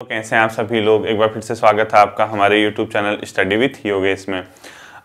तो कैसे हैं आप सभी लोग एक बार फिर से स्वागत है आपका हमारे YouTube channel study with Yogesh में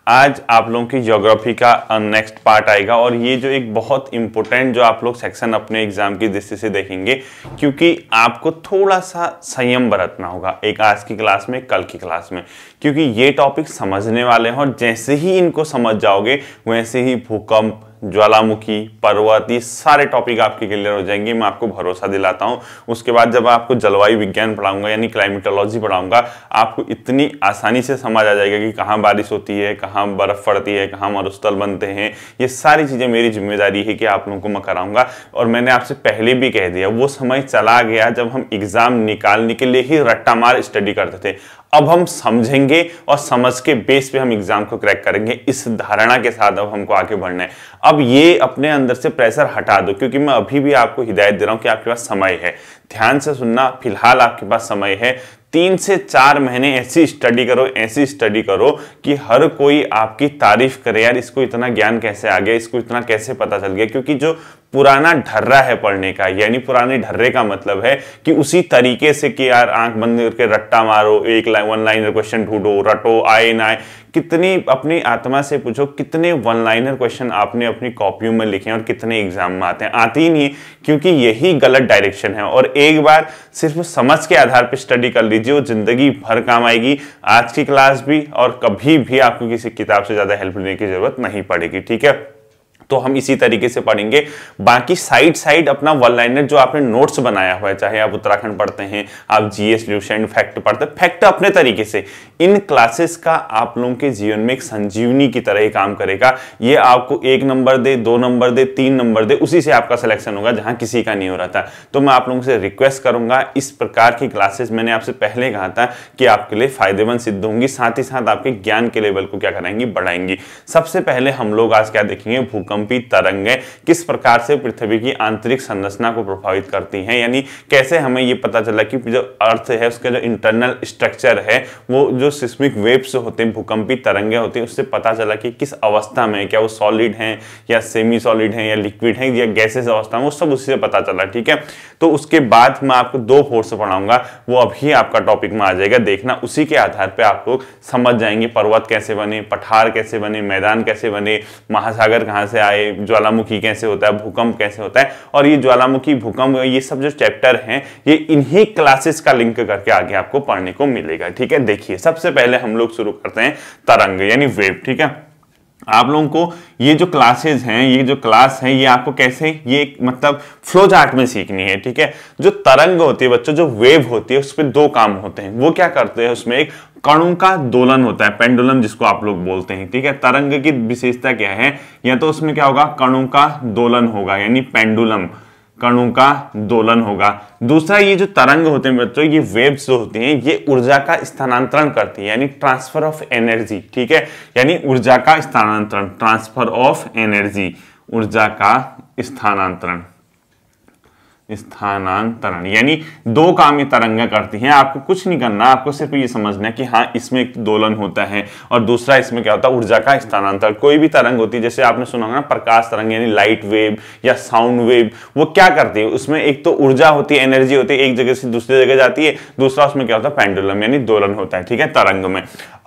आज आप लोगों की ज्योग्राफी का नेक्स्ट पार्ट आएगा और ये जो एक बहुत इंपॉर्टेंट जो आप लोग सेक्शन अपने एग्जाम की दृष्टि से देखेंगे क्योंकि आपको थोड़ा सा संयम बरतना होगा एक आज की क्लास में कल की क्लास में क्योंकि ये टॉपिक समझने वाले हैं और जैसे ही इनको समझ जाओगे वैसे ही भूकंप ज्वालामुखी पर्वत ये सारे टॉपिक आपके क्लियर हो जाएंगे मैं आपको भरोसा दिलाता हूँ उसके बाद जब आपको जलवायु विज्ञान पढ़ाऊंगा यानी क्लाइमेटोलॉजी पढ़ाऊंगा आपको इतनी आसानी से समझ आ जाएगा कि कहाँ बारिश होती है कहाँ बर्फ़ पड़ती है कहाँ मरुस्थल बनते हैं ये सारी चीज़ें मेरी जिम्मेदारी है कि आप लोगों को मैं कराऊंगा और मैंने आपसे पहले भी कह दिया वो समय चला गया जब हम एग्ज़ाम निकालने के लिए ही रट्टा मार स्टडी करते थे अब हम समझेंगे और समझ के बेस पे हम एग्जाम को क्रैक करेंगे इस धारणा के साथ अब हमको आगे बढ़ना है अब अब ये अपने अंदर से प्रेशर हटा दो क्योंकि मैं अभी भी आपको हिदायत दे रहा हूँ कि आपके पास समय है ध्यान से सुनना फिलहाल आपके पास समय है तीन से चार महीने ऐसी स्टडी करो ऐसी स्टडी करो कि हर कोई आपकी तारीफ करे यार इसको इतना ज्ञान कैसे आ गया इसको इतना कैसे पता चल गया क्योंकि जो पुराना ढर्रा है पढ़ने का यानी पुराने ढर्रे का मतलब है कि उसी तरीके से कि यार आंख बंद करके रट्टा मारो एक लाइन वन लाइनर क्वेश्चन ढूंढो रटो आए ना आए कितनी अपनी आत्मा से पूछो कितने वन लाइनर क्वेश्चन आपने अपनी कॉपियों में लिखे हैं और कितने एग्जाम में आते हैं आते ही नहीं क्योंकि यही गलत डायरेक्शन है और एक बार सिर्फ समझ के आधार पर स्टडी कर लीजिए वो जिंदगी भर काम आएगी आज की क्लास भी और कभी भी आपको किसी किताब से ज़्यादा हेल्प लेने की ज़रूरत नहीं पड़ेगी ठीक है तो हम इसी तरीके से पढ़ेंगे बाकी साइड साइड अपना वन लाइनर जो आपने नोट्स बनाया हुआ है चाहे आप उत्तराखंड पढ़ते हैं आप जीएस सोल्यूशन फैक्ट पढ़ते हैं फैक्ट अपने तरीके से इन क्लासेस का आप लोगों के जीवन में एक संजीवनी की तरह काम करेगा ये आपको एक नंबर दे दो नंबर दे तीन नंबर दे उसी से आपका सिलेक्शन होगा जहां किसी का नहीं हो रहा था तो मैं आप लोगों से रिक्वेस्ट करूंगा इस प्रकार की क्लासेस मैंने आपसे पहले कहा था कि आपके लिए फायदेमंद सिद्ध होंगी साथ ही साथ आपके ज्ञान के लेवल को क्या कराएंगी बढ़ाएंगी सबसे पहले हम लोग आज क्या देखेंगे भूकंप भूकंपी तरंगें किस प्रकार से पृथ्वी की आंतरिक संरचना को प्रभावित करती हैं यानी कैसे हमें ये पता चला कि जो अर्थ है उसका जो इंटरनल स्ट्रक्चर है वो जो सिस्मिक वेव्स होते हैं भूकंपी तरंगें होती हैं उससे पता चला कि किस अवस्था में क्या वो सॉलिड हैं या सेमी सॉलिड हैं या लिक्विड हैं या गैसेज अवस्था में वो सब उससे पता चला ठीक है तो उसके बाद मैं आपको दो फोर्स पढ़ाऊंगा वो अभी आपका टॉपिक में आ जाएगा देखना उसी के आधार पर आप लोग समझ जाएंगे पर्वत कैसे बने पठार कैसे बने मैदान कैसे बने महासागर कहाँ से आए ज्वालामुखी कैसे होता है भूकंप कैसे होता है और ये ज्वालामुखी भूकंप ये सब जो चैप्टर हैं ये इन्हीं क्लासेस का लिंक करके आगे आपको पढ़ने को मिलेगा ठीक है देखिए सबसे पहले हम लोग शुरू करते हैं तरंग यानी वेब ठीक है आप लोगों को ये जो क्लासेस हैं ये जो क्लास है ये आपको कैसे ये मतलब फ्लो चार्ट में सीखनी है ठीक है जो तरंग होती है बच्चों जो वेव होती है उस पर दो काम होते हैं वो क्या करते हैं उसमें एक कणों का दोलन होता है पेंडुलम जिसको आप लोग बोलते हैं ठीक है तरंग की विशेषता क्या है या तो उसमें क्या होगा कणों का दोलन होगा यानी पेंडुलम कणों का दोलन होगा दूसरा ये जो तरंग होते हैं बच्चों ये वेव्स जो होते हैं ये ऊर्जा का स्थानांतरण करती है यानी ट्रांसफर ऑफ एनर्जी ठीक है यानी ऊर्जा का स्थानांतरण ट्रांसफर ऑफ एनर्जी ऊर्जा का स्थानांतरण स्थानांतरण यानी दो काम ये तरंगा करती हैं आपको कुछ नहीं करना आपको सिर्फ ये समझना है कि हाँ इसमें एक दोलन होता है और दूसरा इसमें क्या होता है ऊर्जा का स्थानांतरण कोई भी तरंग होती है जैसे आपने सुना होगा ना प्रकाश तरंग यानी लाइट वेव या साउंड वेव वो क्या करती है उसमें एक तो ऊर्जा होती है एनर्जी होती है एक जगह से दूसरी जगह जाती है दूसरा उसमें क्या होता है पेंडुलम यानी दोलन होता है ठीक है तरंग में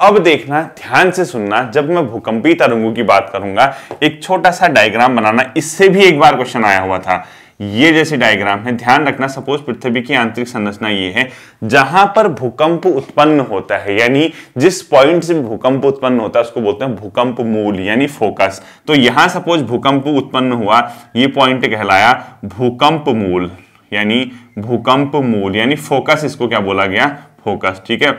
अब देखना ध्यान से सुनना जब मैं भूकंपीय तरंगों की बात करूंगा एक छोटा सा डायग्राम बनाना इससे भी एक बार क्वेश्चन आया हुआ था ये जैसे डायग्राम है ध्यान रखना सपोज पृथ्वी की आंतरिक संरचना ये है जहां पर भूकंप उत्पन्न होता है यानी जिस पॉइंट से भूकंप उत्पन्न होता है उसको बोलते हैं भूकंप मूल यानी फोकस तो यहां सपोज भूकंप उत्पन्न हुआ ये पॉइंट कहलाया भूकंप मूल यानी भूकंप मूल यानी फोकस इसको क्या बोला गया फोकस ठीक है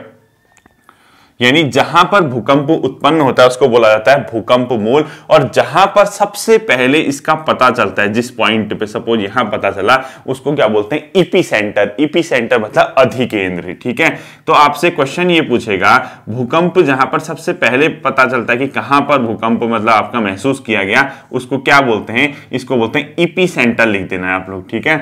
यानी जहां पर भूकंप उत्पन्न होता है उसको बोला जाता है भूकंप मूल और जहां पर सबसे पहले इसका पता चलता है जिस पॉइंट पे सपोज यहां पता चला उसको क्या बोलते हैं इपी सेंटर इपी सेंटर मतलब अधिकेंद्र ठीक है तो आपसे क्वेश्चन ये पूछेगा भूकंप जहां पर सबसे पहले पता चलता है कि कहां पर भूकंप मतलब आपका महसूस किया गया उसको क्या बोलते हैं इसको बोलते हैं ईपी सेंटर लिख देना है आप लोग ठीक है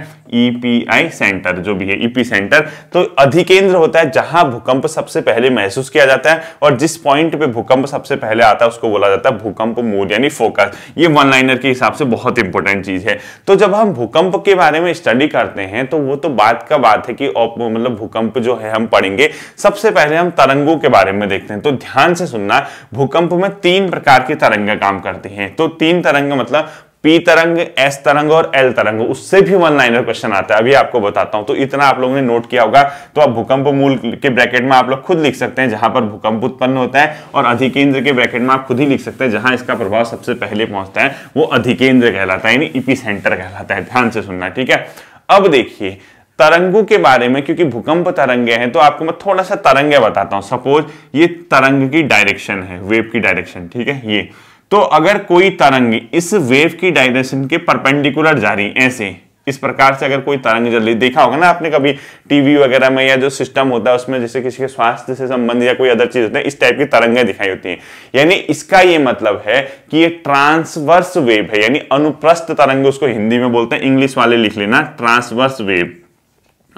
ईपीआई e सेंटर जो भी है ईपी सेंटर तो अधिकेंद्र होता है जहां भूकंप सबसे पहले महसूस किया जाता है जाता है और जिस पॉइंट पे भूकंप सबसे पहले आता है उसको बोला जाता है भूकंप मोड यानी फोकस ये वन लाइनर के हिसाब से बहुत इंपॉर्टेंट चीज है तो जब हम भूकंप के बारे में स्टडी करते हैं तो वो तो बात का बात है कि मतलब भूकंप जो है हम पढ़ेंगे सबसे पहले हम तरंगों के बारे में देखते हैं तो ध्यान से सुनना भूकंप में तीन प्रकार की तरंग काम करती हैं तो तीन तरंग मतलब पी तरंग एस तरंग और एल तरंग उससे भी वन लाइनर क्वेश्चन आता है अभी आपको बताता हूं तो इतना आप लोगों ने नोट किया होगा तो आप भूकंप मूल के ब्रैकेट में आप लोग खुद लिख सकते हैं जहां पर भूकंप उत्पन्न होता है और अधिकेंद्र के ब्रैकेट में आप खुद ही लिख सकते हैं जहां इसका प्रभाव सबसे पहले पहुंचता है वो अधिकेंद्र कहलाता है यानी इपी सेंटर कहलाता है ध्यान से सुनना ठीक है अब देखिए तरंगों के बारे में क्योंकि भूकंप तरंगे हैं तो आपको मैं थोड़ा सा तरंगे बताता हूं सपोज ये तरंग की डायरेक्शन है वेब की डायरेक्शन ठीक है ये तो अगर कोई तरंग इस वेव की डायरेक्शन के परपेंडिकुलर जा रही ऐसे इस प्रकार से अगर कोई तरंग जल्दी देखा होगा ना आपने कभी टीवी वगैरह में या जो सिस्टम होता है उसमें जैसे किसी के स्वास्थ्य से संबंधित या कोई अदर चीज होती है इस टाइप की तरंगें दिखाई होती हैं यानी इसका ये मतलब है कि ये ट्रांसवर्स वेव है यानी अनुप्रस्थ तरंग उसको हिंदी में बोलते हैं इंग्लिश वाले लिख लेना ट्रांसवर्स वेव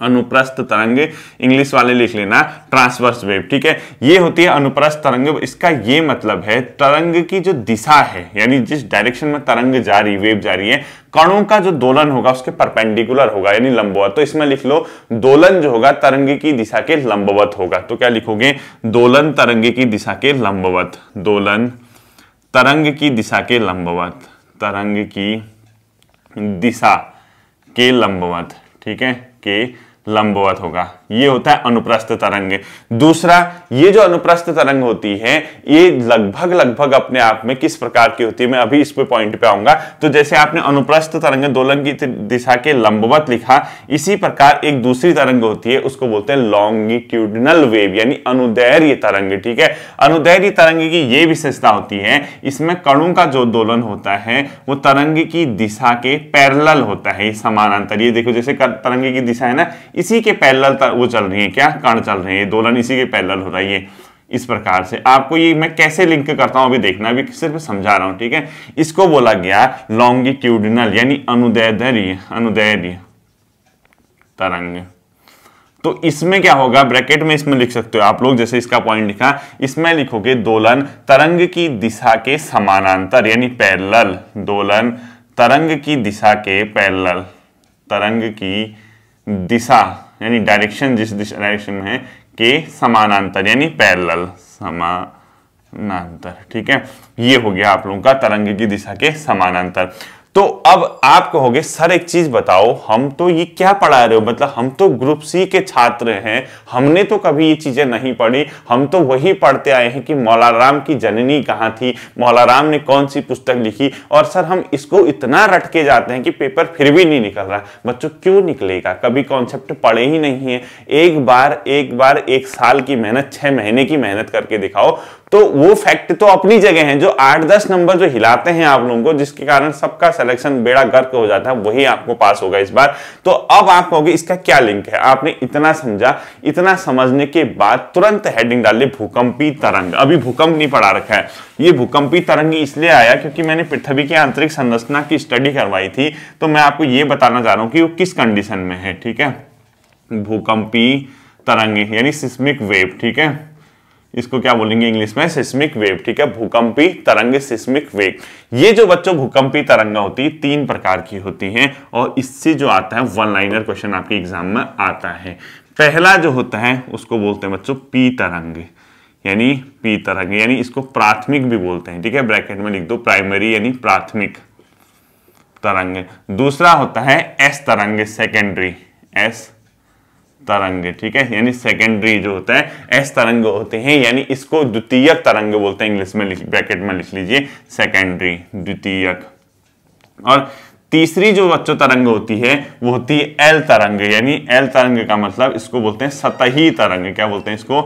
अनुप्रस्थ तरंग इंग्लिश वाले लिख लेना ट्रांसवर्स वेव ठीक है ये होती है अनुप्रस्थ तरंग इसका ये मतलब है तरंग की जो दिशा है यानी जिस डायरेक्शन में तरंग जा रही वेव जा रही है कणों का जो दोलन होगा उसके परपेंडिकुलर होगा यानी लंबवत तो इसमें लिख लो दोलन जो होगा तरंग की दिशा के लंबवत होगा तो क्या लिखोगे दोलन तरंग की दिशा के लंबवत दोलन तरंग की दिशा के लंबवत तरंग की दिशा के लंबवत ठीक है के लंबवत होगा ये होता है अनुप्रस्थ तरंग दूसरा ये जो अनुप्रस्थ तरंग होती है ये लगभग लगभग अपने आप में किस प्रकार की होती है मैं अभी इस पे पॉइंट पे आऊंगा तो जैसे आपने अनुप्रस्थ तरंग दोलन की दिशा के लंबवत लिखा इसी प्रकार एक दूसरी तरंग होती है उसको बोलते हैं लॉन्गिट्यूडनल वेव यानी अनुदैर्य तरंग ठीक है अनुदैर्य तरंग की ये विशेषता होती है इसमें कणों का जो दोलन होता है वो तरंग की दिशा के पैरल होता है समानांतर ये देखो जैसे तरंग की दिशा है ना इसी के पैरल वो चल रही है क्या कण चल रहे हैं दोलन इसी के पैरल हो रही है इस प्रकार से आपको ये मैं कैसे लिंक करता हूं अभी देखना अभी सिर्फ समझा रहा हूं ठीक है इसको बोला गया लॉन्गिट्यूडिनल यानी अनुदैधरी अनुदैर्य तरंग तो इसमें क्या होगा ब्रैकेट में इसमें लिख सकते हो आप लोग जैसे इसका पॉइंट लिखा इसमें लिखोगे दोलन तरंग की दिशा के समानांतर यानी पैरल दोलन तरंग की दिशा के पैरल तरंग की दिशा यानी डायरेक्शन जिस दिशा डायरेक्शन में है के समानांतर यानी पैरेलल समानांतर ठीक है ये हो गया आप लोगों का तरंग की दिशा के समानांतर तो अब आप कहोगे सर एक चीज बताओ हम तो ये क्या पढ़ा रहे हो मतलब हम तो ग्रुप सी के छात्र हैं हमने तो कभी ये चीजें नहीं पढ़ी हम तो वही पढ़ते आए हैं कि मौलाराम की जननी कहाँ थी मौलाराम ने कौन सी पुस्तक लिखी और सर हम इसको इतना रटके जाते हैं कि पेपर फिर भी नहीं निकल रहा बच्चों क्यों निकलेगा कभी कॉन्सेप्ट पढ़े ही नहीं है एक बार एक बार एक साल की मेहनत छह महीने की मेहनत करके दिखाओ तो वो फैक्ट तो अपनी जगह है जो आठ दस नंबर जो हिलाते हैं आप लोगों को जिसके कारण सबका सिलेक्शन बेड़ा गर्क हो जाता है वही आपको पास होगा इस बार तो अब आप कहोगे इसका क्या लिंक है आपने इतना समझा इतना समझने के बाद तुरंत हेडिंग डाल ली भूकंपी तरंग अभी भूकंप नहीं पड़ा रखा है ये भूकंपी तरंग इसलिए आया क्योंकि मैंने पृथ्वी की आंतरिक संरचना की स्टडी करवाई थी तो मैं आपको ये बताना चाह रहा हूं कि वो किस कंडीशन में है ठीक है भूकंपी तरंग यानी सिस्मिक वेव ठीक है इसको क्या बोलेंगे इंग्लिश में सिस्मिक वेव ठीक है भूकंपी तरंग सिस्मिक वेव ये जो बच्चों भूकंपी तरंग होती है तीन प्रकार की होती हैं और इससे जो आता है वन लाइनर क्वेश्चन आपके एग्जाम में आता है पहला जो होता है उसको बोलते हैं बच्चों पी तरंग यानी पी तरंग यानी इसको प्राथमिक भी बोलते हैं ठीक है ब्रैकेट में लिख दो प्राइमरी यानी प्राथमिक तरंग दूसरा होता है एस तरंग सेकेंडरी एस तरंग ठीक है यानी सेकेंडरी जो होता है एस तरंग होते हैं यानी इसको द्वितीय तरंग बोलते हैं इंग्लिश में ब्रैकेट में लिख लीजिए सेकेंडरी द्वितीयक और तीसरी जो बच्चों तरंग होती है वो होती है एल तरंग यानी एल तरंग का मतलब इसको बोलते हैं सतही तरंग क्या बोलते हैं इसको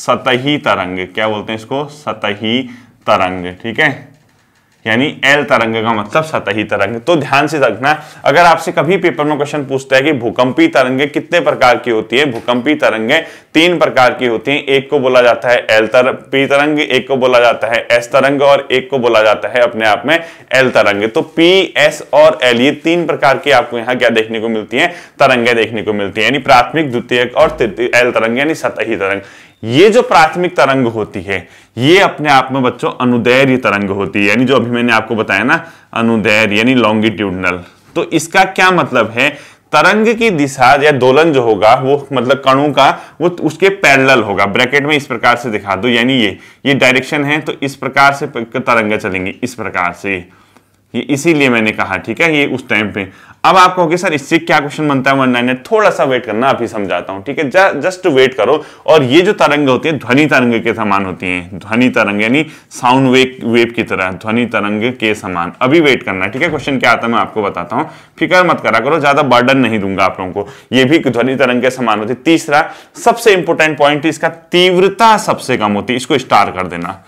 सतही तरंग क्या बोलते हैं इसको सतही तरंग ठीक है यानी एल तरंग का मतलब सतही तरंग तो ध्यान से रखना अगर आपसे कभी पेपर में क्वेश्चन पूछता है कि भूकंपी तरंगे कितने प्रकार की होती है भूकंपी तरंगे तीन प्रकार की होती हैं एक को बोला जाता है एल तर पी तरंग एक को बोला जाता है एस तरंग और एक को बोला जाता है अपने आप में एल तरंग तो पी एस और एल ये तीन प्रकार की आपको यहाँ क्या देखने को मिलती है तरंगे देखने को मिलती है यानी प्राथमिक द्वितीय और तृतीय एल तरंग यानी सतही तरंग ये जो प्राथमिक तरंग होती है ये अपने आप में बच्चों अनुदैर्य तरंग होती है यानी जो अभी मैंने आपको बताया ना अनुदैर्य यानी लॉन्गिट्यूडनल तो इसका क्या मतलब है तरंग की दिशा या दोलन जो होगा वो मतलब कणों का वो उसके पैरेलल होगा ब्रैकेट में इस प्रकार से दिखा दो यानी ये ये डायरेक्शन है तो इस प्रकार से तरंग चलेंगी इस प्रकार से ये इसीलिए मैंने कहा ठीक है ये उस टाइम पे अब आप कहोगे सर इससे क्या क्वेश्चन बनता है वन नाइन थोड़ा सा वेट करना अभी समझाता हूँ ठीक है जस्ट वेट करो और ये जो तरंग होती है ध्वनि तरंग के समान होती है ध्वनि तरंग यानी साउंड वेव वेव की तरह ध्वनि तरंग के समान अभी वेट करना ठीक है क्वेश्चन क्या आता है मैं आपको बताता हूँ फिक्र मत करा करो ज्यादा बर्डन नहीं दूंगा आप लोगों को यह भी ध्वनि तरंग के समान होती है तीसरा सबसे इंपोर्टेंट पॉइंट इसका तीव्रता सबसे कम होती है इसको स्टार कर देना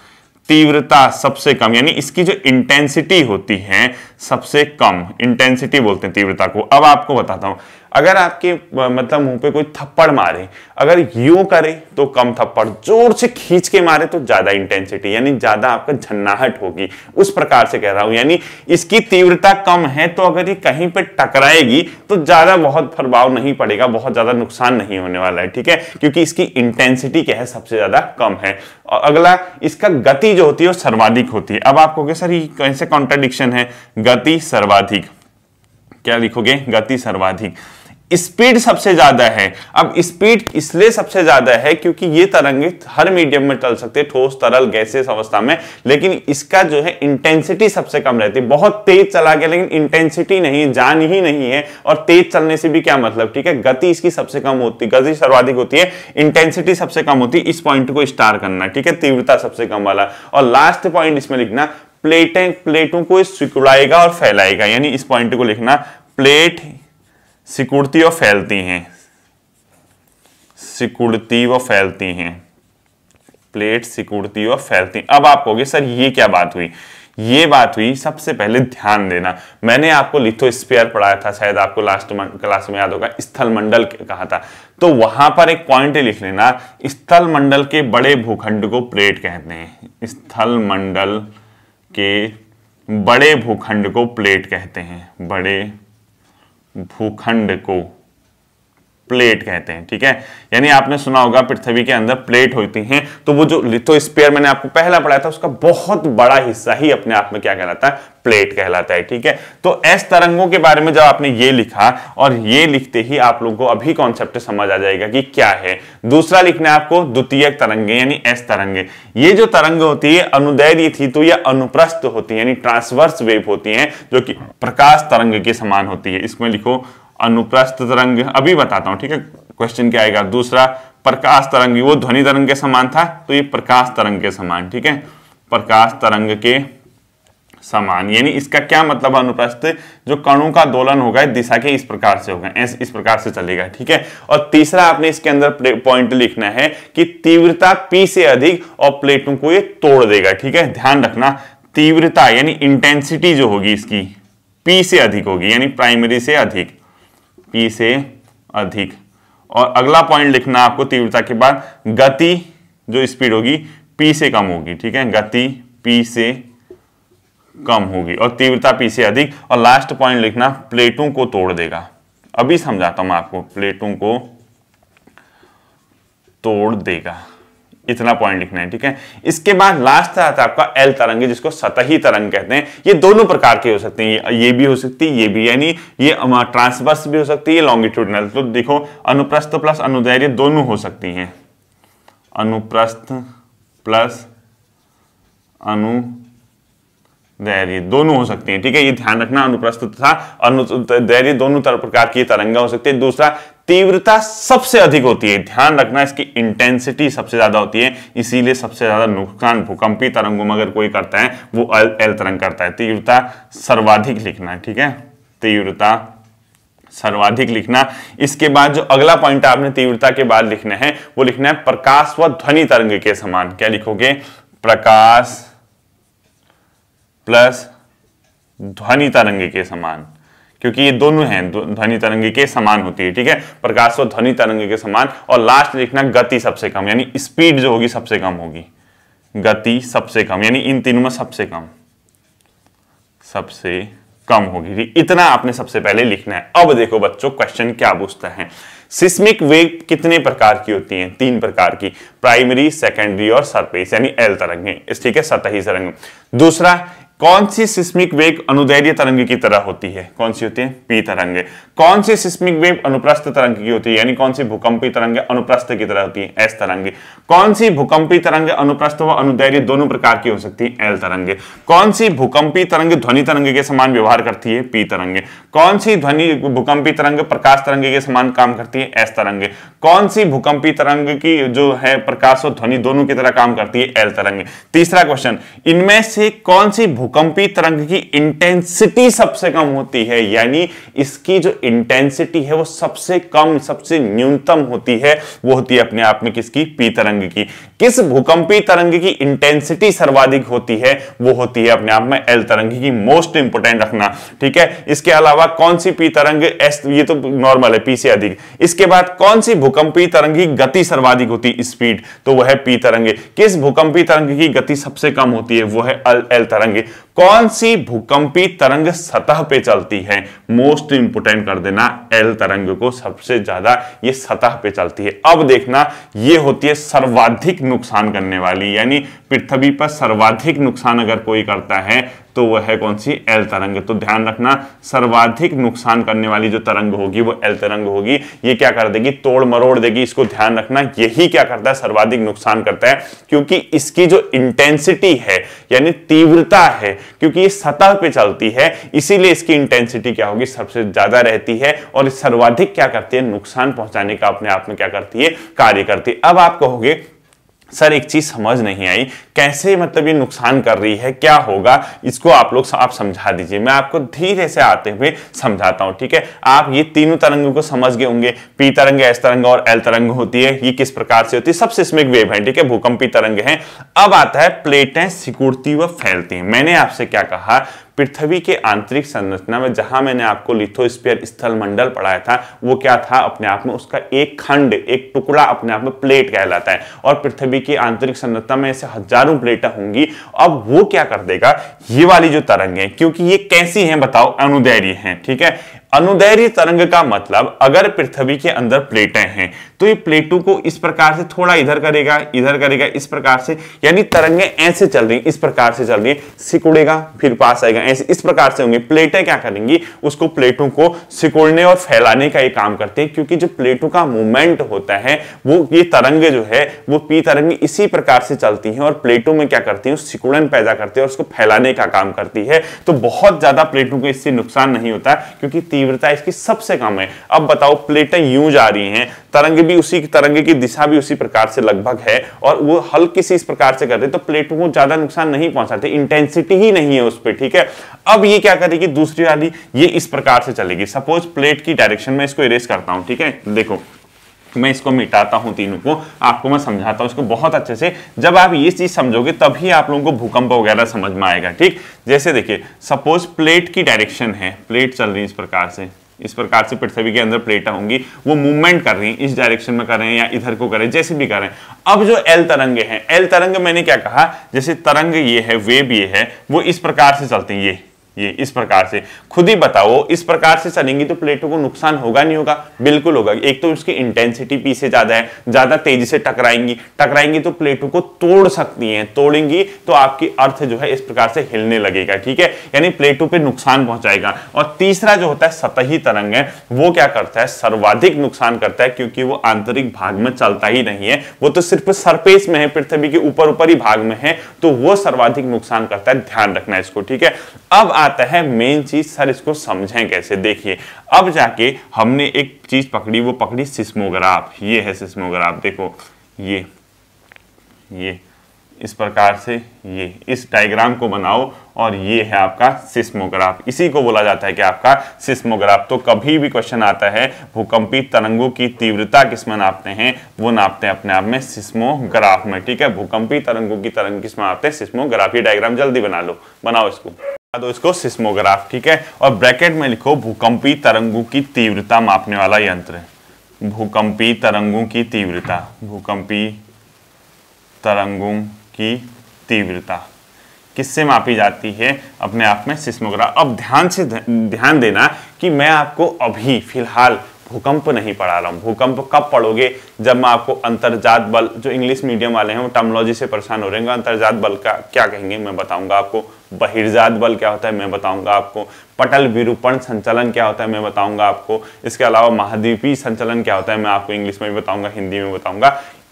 तीव्रता सबसे कम यानी इसकी जो इंटेंसिटी होती है सबसे कम इंटेंसिटी बोलते हैं तीव्रता को अब आपको बताता हूं अगर आपके मतलब मुंह पे कोई थप्पड़ मारे अगर यूं करे तो कम थप्पड़ जोर से खींच के मारे तो ज्यादा इंटेंसिटी यानी ज्यादा आपका झन्नाहट होगी उस प्रकार से कह रहा हूं यानी इसकी तीव्रता कम है तो अगर ये कहीं पे टकराएगी तो ज्यादा बहुत प्रभाव नहीं पड़ेगा बहुत ज्यादा नुकसान नहीं होने वाला है ठीक है क्योंकि इसकी इंटेंसिटी क्या है सबसे ज्यादा कम है और अगला इसका गति जो होती है वो सर्वाधिक होती है अब आप कहोगे सर ये कैसे कॉन्ट्राडिक्शन है गति सर्वाधिक क्या लिखोगे गति सर्वाधिक स्पीड सबसे ज्यादा है अब स्पीड इसलिए सबसे ज्यादा है क्योंकि ये तरंगे हर मीडियम में चल सकते हैं ठोस तरल गैसेस अवस्था में लेकिन इसका जो है इंटेंसिटी सबसे कम रहती है बहुत तेज चला गया लेकिन इंटेंसिटी नहीं जान ही नहीं है और तेज चलने से भी क्या मतलब ठीक है गति इसकी सबसे कम होती है गति सर्वाधिक होती है इंटेंसिटी सबसे कम होती है इस पॉइंट को स्टार करना ठीक है तीव्रता सबसे कम वाला और लास्ट पॉइंट इसमें लिखना प्लेटें प्लेटों को सिकुड़ाएगा और फैलाएगा यानी इस पॉइंट को लिखना प्लेट सिकुड़ती और फैलती हैं सिकुड़ती व फैलती हैं प्लेट सिकुड़ती और फैलती अब आप कहोगे सर ये क्या बात हुई ये बात हुई सबसे पहले ध्यान देना मैंने आपको लिथोस्पियर पढ़ाया था शायद आपको लास्ट क्लास में याद होगा स्थल मंडल कहा था तो वहां पर एक पॉइंट लिख लेना स्थल मंडल के बड़े भूखंड को प्लेट कहते हैं स्थल मंडल के बड़े भूखंड को प्लेट कहते हैं बड़े भूखंड को प्लेट कहते हैं ठीक है यानी आपने सुना होगा पृथ्वी के अंदर प्लेट होती हैं तो वो जो लिथोस्पेयर तो मैंने आपको पहला पढ़ाया था उसका बहुत बड़ा हिस्सा ही अपने आप में क्या कहलाता है प्लेट कहलाता है ठीक है तो एस तरंगों के बारे में जब आपने ये लिखा और ये लिखते ही आप लोगों को अभी कॉन्सेप्ट समझ आ जाएगा कि क्या है दूसरा लिखना है आपको द्वितीय तरंगे यानी एस तरंगे ये जो तरंग होती है अनुदैर्य थी तो यह अनुप्रस्थ होती है यानी ट्रांसवर्स वेव होती है जो कि प्रकाश तरंग के समान होती है इसमें लिखो अनुप्रस्थ तरंग अभी बताता हूं ठीक है क्वेश्चन क्या आएगा दूसरा प्रकाश तरंग वो ध्वनि तरंग के समान था तो ये प्रकाश तरंग के समान ठीक है प्रकाश तरंग के समान यानी इसका क्या मतलब अनुप्रस्थ जो कणों का दोलन होगा दिशा के इस प्रकार से होगा इस, इस प्रकार से चलेगा ठीक है और तीसरा आपने इसके अंदर पॉइंट लिखना है कि तीव्रता पी से अधिक और प्लेटों को ये तोड़ देगा ठीक है ध्यान रखना तीव्रता यानी इंटेंसिटी जो होगी इसकी पी से अधिक होगी यानी प्राइमरी से अधिक पी से अधिक और अगला पॉइंट लिखना आपको तीव्रता के बाद गति जो स्पीड होगी पी से कम होगी ठीक है गति पी से कम होगी और तीव्रता पी से अधिक और लास्ट पॉइंट लिखना प्लेटों को तोड़ देगा अभी समझाता हूं आपको प्लेटों को तोड़ देगा इतना पॉइंट लिखना है ठीक है इसके बाद लास्ट था, था आपका एल तरंग जिसको सतही तरंग कहते हैं ये दोनों प्रकार के हो सकते हैं ये भी हो सकती है ये भी यानी ये ट्रांसवर्स भी हो सकती है लॉन्गिट्यूडनल तो देखो अनुप्रस्थ प्लस अनुदैर्य दोनों हो सकती हैं अनुप्रस्थ प्लस अनु दैर्य दोनों हो सकती हैं ठीक है ये ध्यान रखना अनुप्रस्थ तथा अनु दैर्य दोनों तरह प्रकार की तरंगा हो सकती है दूसरा तीव्रता सबसे अधिक होती है ध्यान रखना इसकी इंटेंसिटी सबसे ज्यादा होती है इसीलिए सबसे ज्यादा नुकसान भूकंपी तरंगों में अगर कोई करता है वो एल एल तरंग करता है तीव्रता सर्वाधिक लिखना है ठीक है तीव्रता सर्वाधिक लिखना इसके बाद जो अगला पॉइंट आपने तीव्रता के बाद लिखना है वो लिखना है प्रकाश व ध्वनि तरंग के समान क्या लिखोगे प्रकाश प्लस ध्वनि तरंग के समान क्योंकि ये दोनों हैं ध्वनि तरंग के समान होती है ठीक है प्रकाश और ध्वनि तरंग के समान और लास्ट लिखना गति सबसे कम यानी स्पीड जो होगी सबसे कम होगी गति सबसे कम यानी इन तीनों में सबसे कम सबसे कम होगी ठीक इतना आपने सबसे पहले लिखना है अब देखो बच्चों क्वेश्चन क्या पूछता है सिस्मिक वेव कितने प्रकार की होती हैं तीन प्रकार की प्राइमरी सेकेंडरी और सरफेस यानी एल तरंगे ठीक है सतही तरंग दूसरा कौन सी सिस्मिक वेग अनुदैर्य तरंग की तरह होती है कौन सी होती है पी तरंग कौन सी सिस्मिक वेग अनुप्रस्थ तरंग की होती है यानी कौन सी भूकंपी तरंग अनुप्रस्थ की तरह होती है एस तरंग कौन सी भूकंपी तरंग अनुप्रस्थ व अनुदैर्य दोनों प्रकार की हो सकती है एल तरंग कौन सी भूकंपी तरंग ध्वनि तरंग के समान व्यवहार करती है पी तरंग कौन सी ध्वनि भूकंपी तरंग प्रकाश तरंग के समान काम करती है एस तरंग कौन सी भूकंपी तरंग की जो है प्रकाश और ध्वनि दोनों की तरह काम करती है एल तरंग तीसरा क्वेश्चन इनमें से कौन सी भूकंपी तरंग की इंटेंसिटी सबसे कम होती है यानी इसकी जो इंटेंसिटी है वो सबसे कम सबसे न्यूनतम होती है वो होती है अपने आप में किसकी पी तरंग की किस भूकंपी तरंग की इंटेंसिटी सर्वाधिक होती है वो होती है अपने आप में एल तरंग की मोस्ट इंपोर्टेंट रखना ठीक है इसके अलावा कौन सी पी तरंग एस ये तो नॉर्मल है पी से अधिक इसके बाद कौन सी भूकंपी तरंग की गति सर्वाधिक होती स्पीड तो वह पी तरंग किस भूकंपी तरंग की गति सबसे कम होती है वह है एल तरंग कौन सी भूकंपी तरंग सतह पे चलती है मोस्ट इंपोर्टेंट कर देना एल तरंग को सबसे ज्यादा ये सतह पे चलती है अब देखना ये होती है सर्वाधिक नुकसान करने वाली यानी पृथ्वी पर सर्वाधिक नुकसान अगर कोई करता है तो वह है कौन सी एल तरंग तो ध्यान रखना सर्वाधिक नुकसान करने वाली जो तरंग होगी वो एल तरंग होगी ये क्या कर देगी तोड़ मरोड़ देगी इसको ध्यान रखना यही क्या करता है सर्वाधिक नुकसान करता है क्योंकि इसकी जो इंटेंसिटी है यानी तीव्रता है क्योंकि ये सतह पे चलती है इसीलिए इसकी इंटेंसिटी क्या होगी सबसे ज्यादा रहती है और सर्वाधिक क्या करती है नुकसान पहुंचाने का अपने आप में क्या करती है कार्य करती है अब आप कहोगे सर एक चीज समझ नहीं आई कैसे मतलब ये नुकसान कर रही है क्या होगा इसको आप लोग आप समझा दीजिए मैं आपको धीरे से आते हुए समझाता हूं ठीक है आप ये तीनों तरंगों को समझ गए होंगे पी तरंग एस तरंग और एल तरंग होती है ये किस प्रकार से होती है सब सिस्मिक वेव है ठीक है भूकंपी तरंग है अब आता है प्लेटें सिकुड़ती व फैलती है मैंने आपसे क्या कहा पृथ्वी के आंतरिक संरचना में जहां मैंने आपको लिथोस्पियर स्थल मंडल पढ़ाया था वो क्या था अपने आप में उसका एक खंड एक टुकड़ा अपने आप में प्लेट कहलाता है और पृथ्वी की आंतरिक संरचना में ऐसे हजारों प्लेटें होंगी अब वो क्या कर देगा ये वाली जो तरंग है क्योंकि ये कैसी है बताओ अनुदैर्य है ठीक है अनुदैर्य तरंग का मतलब अगर पृथ्वी के अंदर प्लेटें हैं तो ये प्लेटों को इस प्रकार से थोड़ा इधर करेगा इधर करेगा इस प्रकार से यानी तरंगे ऐसे चल रही इस प्रकार से चल रही सिकुड़ेगा फिर पास आएगा ऐसे इस प्रकार से होंगे प्लेटें क्या करेंगी उसको प्लेटों को सिकुड़ने और फैलाने का ये काम करते हैं क्योंकि जो प्लेटों का मूवमेंट होता है वो ये तरंग जो है वो पी तरंग इसी प्रकार से चलती है और प्लेटों में क्या करती है सिकुड़न पैदा करती है और उसको फैलाने का काम करती है तो बहुत ज्यादा प्लेटों को इससे नुकसान नहीं होता क्योंकि तीव्रता इसकी सबसे कम है अब बताओ प्लेटें यूं जा रही हैं तरंग भी उसी तरंग की दिशा भी उसी प्रकार से लगभग है और वो हल्की सी इस प्रकार से करते तो प्लेटों को ज्यादा नुकसान नहीं पहुंचाते इंटेंसिटी ही नहीं है उस पर ठीक है अब ये क्या करेगी दूसरी वाली ये इस प्रकार से चलेगी सपोज प्लेट की डायरेक्शन में इसको इरेज करता हूं ठीक है देखो मैं इसको मिटाता हूँ तीनों को आपको मैं समझाता हूँ इसको बहुत अच्छे से जब आप ये चीज़ समझोगे तभी आप लोगों को भूकंप वगैरह समझ में आएगा ठीक जैसे देखिए सपोज प्लेट की डायरेक्शन है प्लेट चल रही है इस प्रकार से इस प्रकार से पृथ्वी के अंदर प्लेटा होंगी वो मूवमेंट कर रही है इस डायरेक्शन में कर रहे हैं या इधर को करें जैसे भी करें अब जो एल तरंगे हैं एल तरंग मैंने क्या कहा जैसे तरंग ये है वेब ये है वो इस प्रकार से चलते हैं ये ये इस प्रकार से खुद ही बताओ इस प्रकार से चलेंगी तो प्लेटों को नुकसान होगा नहीं होगा बिल्कुल होगा एक तो उसकी इंटेंसिटी पीछे ज्यादा है ज्यादा तेजी से टकराएंगी टकराएंगी तो प्लेटों को तोड़ सकती हैं तोड़ेंगी तो आपकी अर्थ जो है इस प्रकार से हिलने लगेगा ठीक है यानी प्लेटों पर नुकसान पहुंचाएगा और तीसरा जो होता है सतही तरंग है वो क्या करता है सर्वाधिक नुकसान करता है क्योंकि वो आंतरिक भाग में चलता ही नहीं है वो तो सिर्फ सरपेस में है पृथ्वी के ऊपर ऊपर ही भाग में है तो वो सर्वाधिक नुकसान करता है ध्यान रखना इसको ठीक है अब आता है मेन चीज सर इसको समझें कैसे देखिए अब जाके हमने एक चीज पकड़ी वो पकड़ी सिस्मोग्राफ ये है सिस्मोग्राफ देखो ये ये इस प्रकार से ये इस डायग्राम को बनाओ और ये है आपका सिस्मोग्राफ इसी को बोला जाता है कि आपका सिस्मोग्राफ तो कभी भी क्वेश्चन आता है भूकंपी तरंगों की तीव्रता किसमें नापते हैं वो नापते हैं अपने आप में सिस्मोग्राफ में ठीक है भूकंपी तरंगों की तरंग किसमें नापते हैं सिस्मोग्राफी डायग्राम जल्दी बना लो बनाओ इसको तो इसको सिस्मोग्राफ ठीक है और ब्रैकेट में लिखो भूकंपी तरंगों की तीव्रता मापने वाला यंत्र भूकंपी तरंगों की तीव्रता भूकंपी तरंगों की तीव्रता किससे मापी जाती है अपने आप में सिस्मोग्राफ अब ध्यान से ध्यान देना कि मैं आपको अभी फिलहाल भूकंप नहीं पढ़ा रहा हूँ भूकंप कब पढ़ोगे जब मैं आपको अंतर्जात बल जो इंग्लिश मीडियम वाले हैं वो टर्मोलॉजी से परेशान हो रहे हैं अंतर्जात बल का क्या कहेंगे मैं बताऊंगा आपको बहिर्जात बल क्या होता है मैं बताऊंगा आपको पटल विरूपण संचलन क्या होता है मैं बताऊंगा आपको इसके अलावा महाद्वीपीय संचलन क्या होता है मैं आपको इंग्लिश में भी बताऊंगा हिंदी में बताऊंगा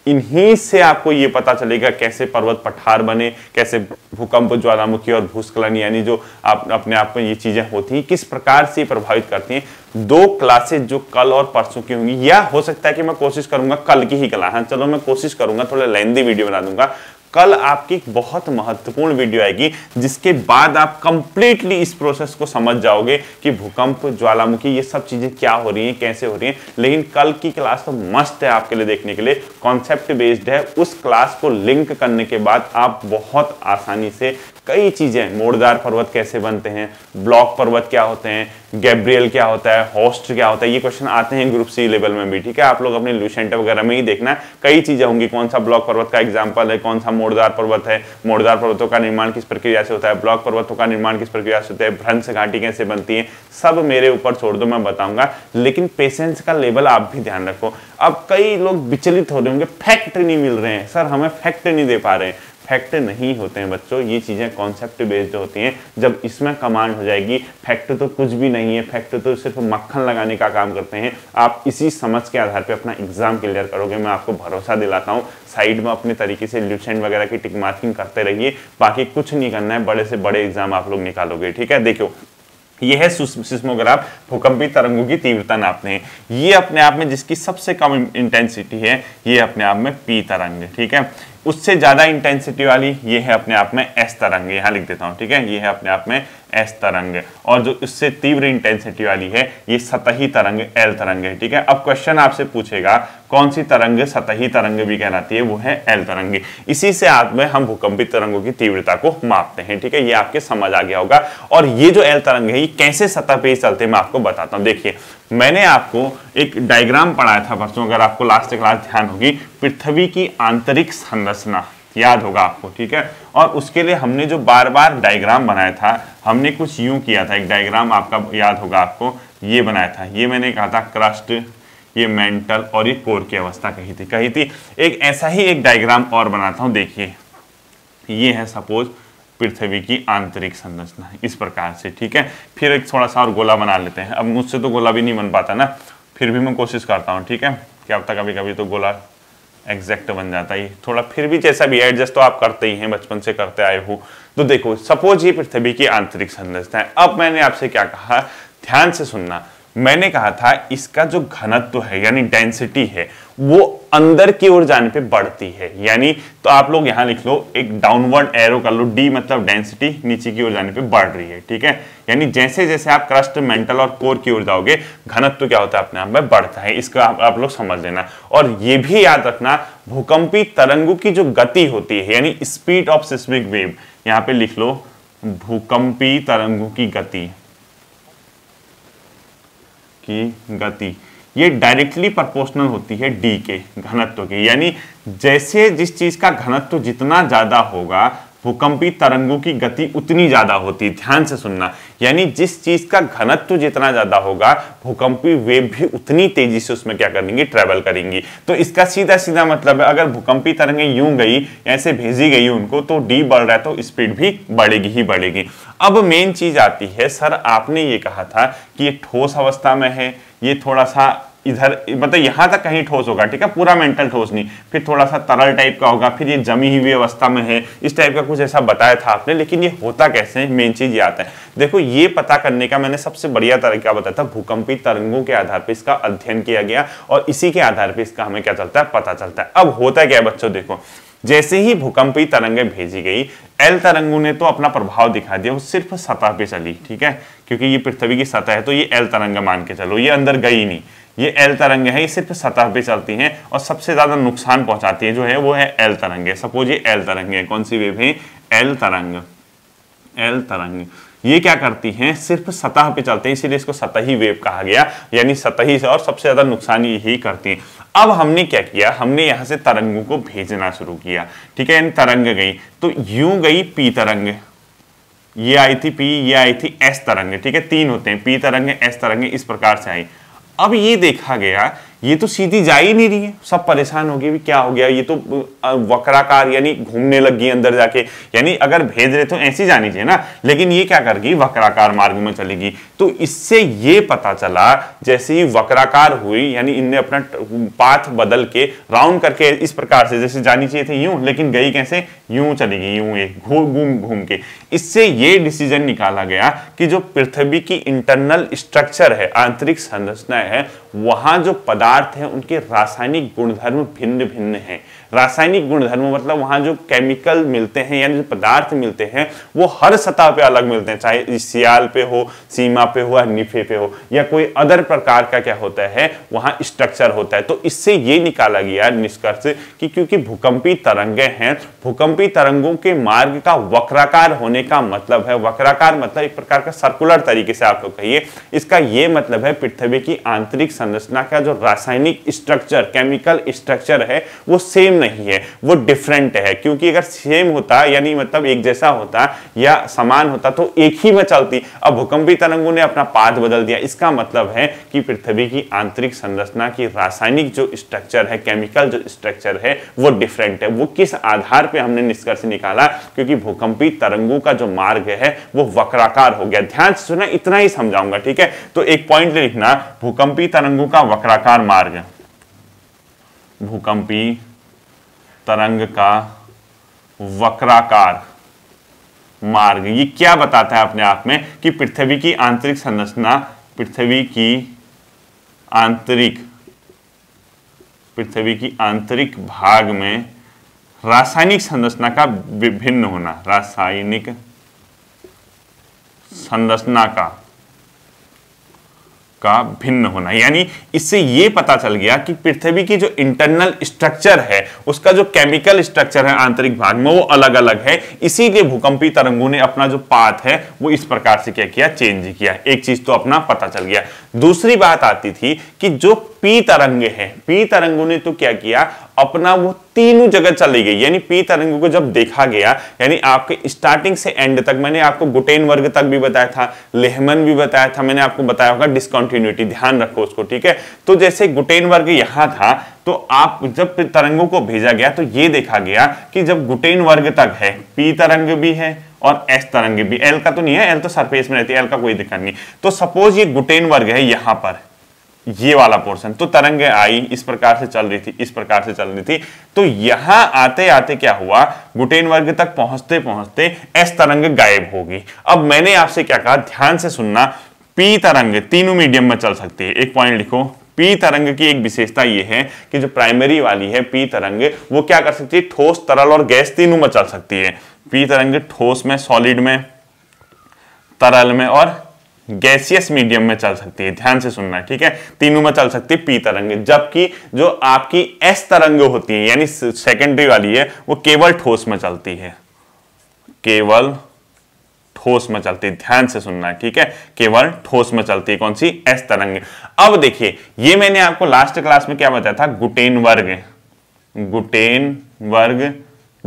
इन्हीं से आपको ये पता चलेगा कैसे पर्वत पठार बने कैसे भूकंप ज्वालामुखी और भूस्खलन यानी जो आप अपने आप में ये चीजें होती हैं किस प्रकार से प्रभावित करती हैं दो क्लासेस जो कल और परसों की होंगी या हो सकता है कि मैं कोशिश करूंगा कल की ही कला हाँ चलो मैं कोशिश करूंगा थोड़ा लेंदी वीडियो बना दूंगा कल आपकी बहुत महत्वपूर्ण वीडियो आएगी जिसके बाद आप कंप्लीटली इस प्रोसेस को समझ जाओगे कि भूकंप ज्वालामुखी ये सब चीजें क्या हो रही हैं कैसे हो रही हैं लेकिन कल की क्लास तो मस्त है आपके लिए देखने के लिए कॉन्सेप्ट बेस्ड है उस क्लास को लिंक करने के बाद आप बहुत आसानी से कई चीज़ें मोड़दार पर्वत कैसे बनते हैं ब्लॉक पर्वत क्या होते हैं गैब्रियल क्या होता है होस्ट क्या होता है ये क्वेश्चन आते हैं ग्रुप सी लेवल में भी ठीक है आप लोग अपने लुसेंटर वगैरह में ही देखना कई चीज़ें होंगी कौन सा ब्लॉक पर्वत का एग्जाम्पल है कौन सा मोड़दार पर्वत है मोड़दार पर्वतों का निर्माण किस प्रक्रिया से होता है ब्लॉक पर्वतों का निर्माण किस प्रक्रिया से होता है भ्रंश घाटी कैसे बनती है सब मेरे ऊपर छोड़ दो मैं बताऊंगा लेकिन पेशेंस का लेवल आप भी ध्यान रखो अब कई लोग विचलित हो रहे होंगे फैक्ट नहीं मिल रहे हैं सर हमें फैक्ट नहीं दे पा रहे हैं फैक्ट नहीं होते हैं बच्चों ये चीज़ें कॉन्सेप्ट बेस्ड होती हैं जब इसमें कमांड हो जाएगी फैक्ट तो कुछ भी नहीं है फैक्ट तो सिर्फ मक्खन लगाने का काम करते हैं आप इसी समझ के आधार पर अपना एग्जाम क्लियर करोगे मैं आपको भरोसा दिलाता हूँ साइड में अपने तरीके से ल्यूसेंट वगैरह की टिक मार्किंग करते रहिए बाकी कुछ नहीं करना है बड़े से बड़े एग्जाम आप लोग निकालोगे ठीक है देखो यह है सिस्मोग्राफ भूकंपी तरंगों की तीव्रता नापते हैं ये अपने आप में जिसकी सबसे कम इंटेंसिटी है ये अपने आप में पी तरंग ठीक है उससे ज़्यादा इंटेंसिटी वाली ये है अपने आप में एस तरंग यहां लिख देता हूं ठीक है ये है अपने आप में एस तरंग और जो उससे तीव्र इंटेंसिटी वाली है ये सतही तरंग एल तरंग है ठीक है अब क्वेश्चन आपसे पूछेगा कौन सी तरंग सतही तरंग भी कहलाती है वो है एल तरंग इसी से आप में हम भूकंपित तरंगों की तीव्रता को मापते हैं ठीक है ये आपके समझ आ गया होगा और ये जो एल तरंग है ये कैसे सतह पे चलते हैं मैं आपको बताता हूँ देखिए मैंने आपको एक डायग्राम पढ़ाया था परसों अगर आपको लास्ट क्लास ध्यान होगी पृथ्वी की आंतरिक संरचना याद होगा आपको ठीक है और उसके लिए हमने जो बार बार डायग्राम बनाया था हमने कुछ यूं किया था एक डायग्राम आपका याद होगा आपको ये बनाया था ये मैंने कहा था क्रस्ट ये मेंटल और ये कोर की अवस्था कही थी कही थी एक ऐसा ही एक डायग्राम और बनाता हूँ देखिए ये है सपोज पृथ्वी की आंतरिक संरचना इस प्रकार से ठीक है फिर एक थोड़ा सा और गोला बना लेते हैं अब मुझसे तो गोला भी नहीं बन पाता ना फिर भी मैं कोशिश करता हूँ ठीक है क्या होता कभी कभी तो गोला एग्जैक्ट बन जाता है थोड़ा फिर भी जैसा भी एडजस्ट तो आप करते ही हैं बचपन से करते आए हो तो देखो सपोज ये पृथ्वी की आंतरिक संरचना है अब मैंने आपसे क्या कहा ध्यान से सुनना मैंने कहा था इसका जो घनत्व है यानी डेंसिटी है वो अंदर की ओर जाने पे बढ़ती है यानी तो आप लोग यहां लिख लो एक डाउनवर्ड एरो कर लो डी मतलब डेंसिटी नीचे की ओर जाने पे बढ़ रही है ठीक है यानी जैसे जैसे आप क्रस्ट मेंटल और कोर की ओर जाओगे घनत्व क्या होता है अपने आप में बढ़ता है इसका आप, आप लोग समझ लेना और ये भी याद रखना भूकंपी तरंगों की जो गति होती है यानी स्पीड ऑफ सिस्मिक वेव यहाँ पे लिख लो भूकंपी तरंगों की गति की गति ये डायरेक्टली प्रपोर्शनल होती है डी के घनत्व के यानी जैसे जिस चीज़ का घनत्व जितना ज़्यादा होगा भूकंपी तरंगों की गति उतनी ज़्यादा होती है ध्यान से सुनना यानी जिस चीज़ का घनत्व जितना ज़्यादा होगा भूकंपी वेव भी उतनी तेज़ी से उसमें क्या करेंगी ट्रेवल करेंगी तो इसका सीधा सीधा मतलब है अगर भूकंपी तरंगें यूं गई ऐसे भेजी गई उनको तो डी बढ़ रहा है तो स्पीड भी बढ़ेगी ही बढ़ेगी अब मेन चीज़ आती है सर आपने ये कहा था कि ये ठोस अवस्था में है ये थोड़ा सा इधर मतलब यहां तक कहीं ठोस होगा ठीक है पूरा मेंटल ठोस नहीं फिर थोड़ा सा तरल टाइप का होगा फिर ये जमी हुई अवस्था में है इस टाइप का कुछ ऐसा बताया था आपने लेकिन ये होता कैसे है मेन चीज़ ये आता है देखो ये पता करने का मैंने सबसे बढ़िया तरीका बताया था भूकंपी तरंगों के आधार पर इसका अध्ययन किया गया और इसी के आधार पर इसका हमें क्या चलता है पता चलता है अब होता क्या है बच्चों देखो जैसे ही भूकंपी तरंगें भेजी गई एल तरंगों ने तो अपना प्रभाव दिखा दिया वो सिर्फ सतह पे चली ठीक है क्योंकि ये पृथ्वी की सतह है तो ये एल तरंग मान के चलो ये अंदर गई नहीं ये एल तरंगे हैं ये सिर्फ सतह पे चलती हैं और सबसे ज़्यादा नुकसान पहुंचाती है जो है वो है एल तरंगे सपोज ये एल तरंगे कौन सी वेव है एल तरंग एल तरंग ये क्या करती हैं सिर्फ सतह पे चलते हैं इसीलिए इसको सतही वेव कहा गया यानी सतही से और सबसे ज़्यादा नुकसान यही करती हैं अब हमने क्या किया हमने यहां से तरंगों को भेजना शुरू किया ठीक है यानी तरंग गई तो यूं गई पी तरंग ये आई थी पी ये आई थी एस तरंग ठीक है तीन होते हैं पी तरंग एस तरंग इस प्रकार से आई अब ये देखा गया ये तो सीधी जा ही नहीं रही है सब परेशान हो गए भी क्या हो गया ये तो वक्राकार यानी घूमने लग गई अंदर जाके यानी अगर भेज रहे तो ऐसी जानी चाहिए ना लेकिन ये क्या कर गई वक्राकार मार्ग में चलेगी तो इससे ये पता चला जैसे ही वक्राकार हुई यानी इनने अपना पाथ बदल के राउंड करके इस प्रकार से जैसे जानी चाहिए थी यूं लेकिन गई कैसे यूं चलेगी यूं एक घूम घूम घूम के इससे ये डिसीजन निकाला गया कि जो पृथ्वी की इंटरनल स्ट्रक्चर है आंतरिक संरचना है वहां जो पदार्थ पदार्थ हैं उनके रासायनिक गुणधर्म भिन्न भिन्न हैं रासायनिक गुणधर्म मतलब वहाँ जो केमिकल मिलते हैं यानी जो पदार्थ मिलते हैं वो हर सतह पे अलग मिलते हैं चाहे सियाल पे हो सीमा पे हो या निफे पे हो या कोई अदर प्रकार का क्या होता है वहाँ स्ट्रक्चर होता है तो इससे ये निकाला गया निष्कर्ष कि क्योंकि भूकंपी तरंगे हैं भूकंपी तरंगों के मार्ग का वक्राकार होने का मतलब है वक्राकार मतलब एक प्रकार का सर्कुलर तरीके से आप लोग कहिए इसका ये मतलब है पृथ्वी की आंतरिक संरचना का जो रासायनिक स्ट्रक्चर केमिकल स्ट्रक्चर है वो सेम नहीं है वो डिफरेंट है क्योंकि अगर सेम होता यानी मतलब एक जैसा होता या समान होता तो एक ही में चलती अब भूकंपी तरंगों ने अपना पाथ बदल दिया इसका मतलब है कि पृथ्वी की आंतरिक संरचना की रासायनिक जो स्ट्रक्चर है केमिकल जो स्ट्रक्चर है वो डिफरेंट है वो किस आधार पर हमने निष्कर्ष निकाला क्योंकि भूकंपी तरंगों का जो मार्ग है वो वक्राकार हो गया ध्यान से सुना इतना ही समझाऊंगा ठीक है तो एक पॉइंट लिखना भूकंपी तरंगों का वक्राकार मार्ग भूकंपी तरंग का वक्राकार मार्ग ये क्या बताता है अपने आप में कि पृथ्वी की आंतरिक संरचना पृथ्वी की आंतरिक पृथ्वी की आंतरिक भाग में रासायनिक संरचना का विभिन्न होना रासायनिक संरचना का का भिन्न होना यानी इससे ये पता चल गया कि पृथ्वी की जो इंटरनल स्ट्रक्चर है उसका जो केमिकल स्ट्रक्चर है आंतरिक भाग में वो अलग अलग है इसीलिए भूकंपी तरंगों ने अपना जो पाथ है वो इस प्रकार से क्या किया चेंज किया एक चीज तो अपना पता चल गया दूसरी बात आती थी कि जो पी तरंगे हैं पी तरंगों ने तो क्या किया अपना वो तीनों जगह चली गई यानी पी तरंग को जब देखा गया यानी आपके स्टार्टिंग से एंड तक मैंने आपको गुटेन वर्ग तक भी बताया था लेहमन भी बताया था मैंने आपको बताया होगा डिस्कॉन्टिन्यूटी ध्यान रखो उसको ठीक है तो जैसे गुटेन वर्ग यहां था तो आप जब तरंगों को भेजा गया तो ये देखा गया कि जब गुटेन वर्ग तक है पी तरंग भी है और एस तरंग भी एल का तो नहीं है एल तो सरफेस में रहती है एल का कोई दिक्कत नहीं तो सपोज ये गुटेन वर्ग है यहां पर ये वाला पोर्शन तो तरंग आई इस प्रकार से चल रही थी इस प्रकार से चल रही थी तो यहां आते आते क्या हुआ गुटेन वर्ग तक पहुंचते पहुंचते एस तरंग गायब होगी अब मैंने आपसे क्या कहा ध्यान से सुनना पी तरंग तीनों मीडियम में चल सकती है एक पॉइंट लिखो पी तरंग की एक विशेषता यह है कि जो प्राइमरी वाली है पी तरंग वो क्या कर सकती है ठोस तरल और गैस तीनों में चल सकती है पी तरंग ठोस में सॉलिड में तरल में और गैसियस मीडियम में चल सकती है ध्यान से सुनना ठीक है तीनों में चल सकती है पी तरंग जबकि जो आपकी एस तरंग होती है यानी सेकेंडरी वाली है वो केवल ठोस में चलती है केवल ठोस में चलती है ध्यान से सुनना ठीक है केवल ठोस में चलती है कौन सी एस तरंग अब देखिए ये मैंने आपको लास्ट क्लास में क्या बताया था गुटेन वर्ग गुटेन वर्ग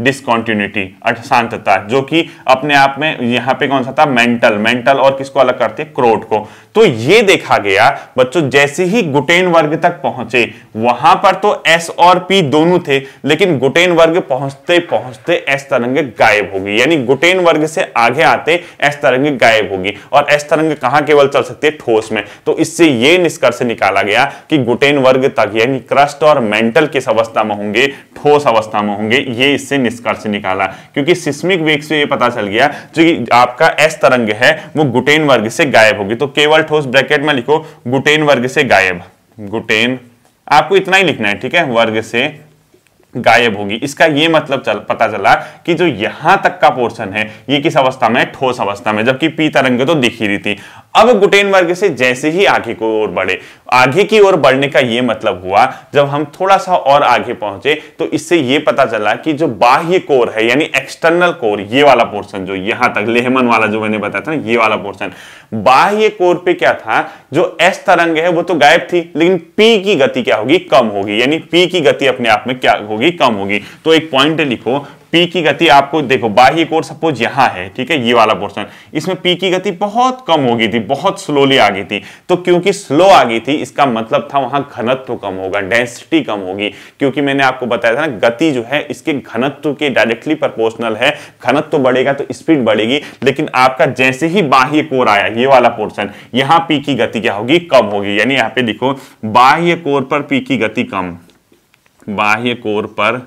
डिसकॉन्टिन्यूटी अशांतता जो कि अपने आप में यहां पे कौन सा था मेंटल मेंटल और किसको अलग करते हैं क्रोट को तो ये देखा गया बच्चों जैसे ही गुटेन वर्ग तक पहुंचे वहां पर तो एस और पी दोनों थे लेकिन गुटेन वर्ग पहुंचते पहुंचते एस तरंगे गायब होगी यानी गुटेन वर्ग से आगे आते एस तरंगे गायब होगी और एस तरंग कहां केवल चल सकती है ठोस में तो इससे ये निष्कर्ष निकाला गया कि गुटेन वर्ग तक यानी क्रस्ट और मेंटल किस अवस्था में होंगे ठोस अवस्था में होंगे ये इससे निष्कर्ष निकाला क्योंकि सिस्मिक वेग से ये पता चल गया जो कि आपका एस तरंग है वो गुटेन वर्ग से गायब होगी तो केवल ठोस ब्रैकेट में लिखो गुटेन वर्ग से गायब गुटेन आपको इतना ही लिखना है ठीक है वर्ग से गायब होगी इसका यह मतलब चल, पता चला कि जो यहां तक का पोर्शन है ये किस अवस्था में ठोस अवस्था में जबकि पी तरंग तो दिखी रही थी अब गुटेनबर्ग से जैसे ही आगे की ओर बढ़े आगे की ओर बढ़ने का यह मतलब हुआ जब हम थोड़ा सा और आगे पहुंचे तो इससे यह पता चला कि जो बाह्य कोर है यानी एक्सटर्नल कोर ये वाला पोर्शन जो यहां तक लेहमन वाला जो मैंने बताया था ना ये वाला पोर्शन बाह्य कोर पे क्या था जो एस तरंग है वो तो गायब थी लेकिन पी की गति क्या होगी कम होगी यानी पी की गति अपने आप में क्या होगी कम होगी तो एक पॉइंट लिखो पी की गति आपको देखो बाह्य कोर सपोज यहां है ठीक है ये वाला पोर्सन इसमें पी की गति बहुत कम हो गई थी बहुत स्लोली आ गई थी तो क्योंकि स्लो आ गई थी इसका मतलब था वहां घनत्व कम होगा डेंसिटी कम होगी क्योंकि मैंने आपको बताया था ना गति जो है इसके घनत्व के डायरेक्टली प्रपोर्शनल है घनत्व बढ़ेगा तो स्पीड बढ़ेगी लेकिन आपका जैसे ही बाह्य कोर आया ये वाला पोर्सन यहाँ पी की गति क्या होगी कम होगी यानी यहाँ पे लिखो बाह्य कोर पर पी की गति कम बाह्य कोर पर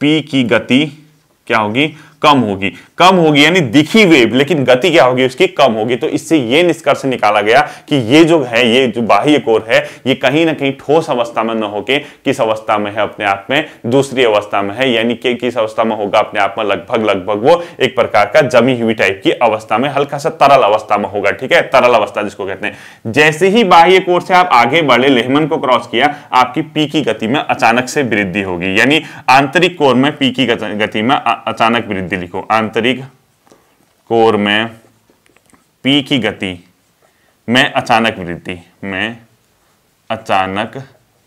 पी की गति क्या होगी कम होगी कम होगी यानी दिखी वेव लेकिन गति क्या होगी उसकी कम होगी तो इससे यह निष्कर्ष निकाला गया कि ये जो है ये जो बाह्य कोर है ये कहीं ना कहीं ठोस अवस्था में न होके किस अवस्था में है अपने आप में दूसरी अवस्था में है यानी कि किस अवस्था में होगा अपने आप में लगभग लगभग वो एक प्रकार का जमी हुई टाइप की अवस्था में हल्का सा तरल अवस्था में होगा ठीक है तरल अवस्था जिसको कहते हैं जैसे ही बाह्य कोर से आप आगे बढ़े लेहमन को क्रॉस किया आपकी पी की गति में अचानक से वृद्धि होगी यानी आंतरिक कोर में पी की गति में अचानक वृद्धि गति लिखो आंतरिक कोर में पी की गति में अचानक वृद्धि में अचानक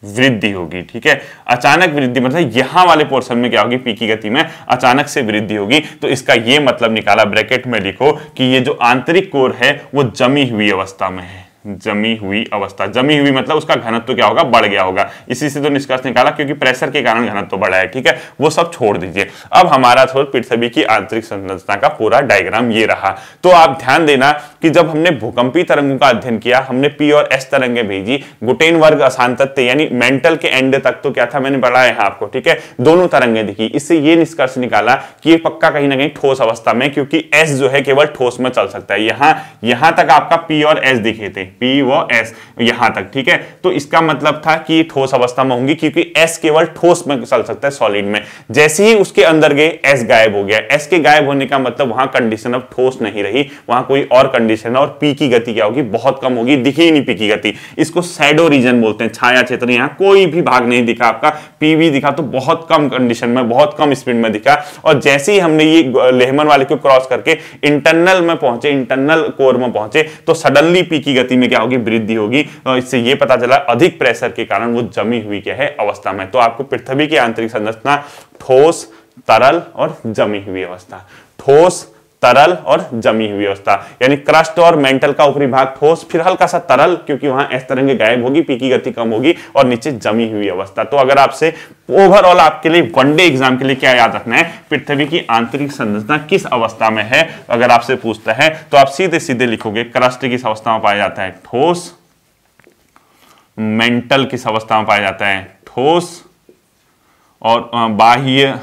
वृद्धि होगी ठीक है अचानक वृद्धि मतलब यहां वाले पोर्शन में क्या होगी पी की गति में अचानक से वृद्धि होगी तो इसका यह मतलब निकाला ब्रैकेट में लिखो कि ये जो आंतरिक कोर है वो जमी हुई अवस्था में है जमी हुई अवस्था जमी हुई मतलब उसका घनत्व तो क्या होगा बढ़ गया होगा इसी से तो निष्कर्ष निकाला क्योंकि प्रेशर के कारण घनत्व तो बढ़ा है ठीक है वो सब छोड़ दीजिए अब हमारा पृथ्वी की आंतरिक संरचना का पूरा डायग्राम ये रहा तो आप ध्यान देना कि जब हमने भूकंपी तरंगों का अध्ययन किया हमने पी और एस तरंगे भेजी गुटेन वर्ग अशांत यानी मेंटल के एंड तक तो क्या था मैंने बढ़ाया है आपको ठीक है दोनों तरंगे दिखी इससे ये निष्कर्ष निकाला कि ये पक्का कहीं ना कहीं ठोस अवस्था में क्योंकि एस जो है केवल ठोस में चल सकता है यहां यहां तक आपका पी और एस दिखे थे पी व एस यहां तक ठीक है तो इसका मतलब था कि ठोस अवस्था में होंगी क्योंकि एस केवल ठोस में चल सकता है सॉलिड में जैसे ही उसके अंदर गए एस गायब हो गया एस के गायब होने का मतलब वहां कंडीशन अब ठोस नहीं रही वहां कोई और कंडीशन है और पी की गति क्या होगी बहुत कम होगी दिखी ही नहीं पी की गति इसको सैडो रीजन बोलते हैं छाया क्षेत्र यहां कोई भी भाग नहीं दिखा आपका पी भी दिखा तो बहुत कम कंडीशन में बहुत कम स्पीड में दिखा और जैसे ही हमने ये लेहमन वाले को क्रॉस करके इंटरनल में पहुंचे इंटरनल कोर में पहुंचे तो सडनली पी की गति में में क्या होगी वृद्धि होगी तो इससे ये पता चला अधिक प्रेशर के कारण वो जमी हुई क्या है अवस्था में तो आपको पृथ्वी की आंतरिक संरचना ठोस तरल और जमी हुई अवस्था ठोस तरल और जमी हुई अवस्था यानी क्रस्ट और मेंटल का ऊपरी भाग ठोस फिर हल्का सा तरल क्योंकि वहां एस तरंगे गायब होगी पी की गति कम होगी और नीचे जमी हुई अवस्था तो अगर आपसे ओवरऑल आपके लिए वनडे एग्जाम के लिए क्या याद रखना है पृथ्वी की आंतरिक संरचना किस अवस्था में है अगर आपसे पूछता है तो आप सीधे सीधे लिखोगे क्रस्ट किस अवस्था में पाया जाता है ठोस मेंटल किस अवस्था में पाया जाता है ठोस और बाह्य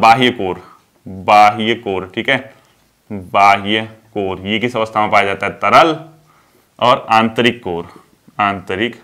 बाह्य कोर बाह्य कोर ठीक है बाह्य कोर ये किस अवस्था में पाया जाता है तरल और आंतरिक कोर आंतरिक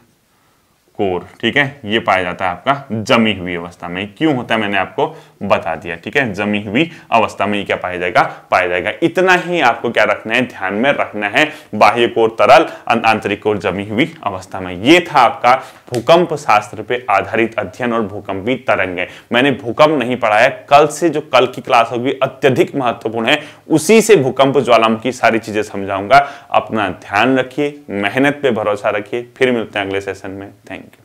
कोर ठीक है ये पाया जाता है आपका जमी हुई अवस्था में क्यों होता है मैंने आपको बता दिया ठीक है जमी हुई अवस्था में क्या पाया जाएगा पाया जाएगा इतना ही आपको क्या रखना है ध्यान में रखना है बाह्य कोर तरल आंतरिक कोर जमी हुई अवस्था में ये था आपका भूकंप शास्त्र पे आधारित अध्ययन और भूकंपी तरंग मैंने भूकंप नहीं पढ़ाया कल से जो कल की क्लास होगी अत्यधिक महत्वपूर्ण है उसी से भूकंप ज्वालामुखी सारी चीजें समझाऊंगा अपना ध्यान रखिए मेहनत पे भरोसा रखिए फिर मिलते हैं अगले सेशन में थैंक यू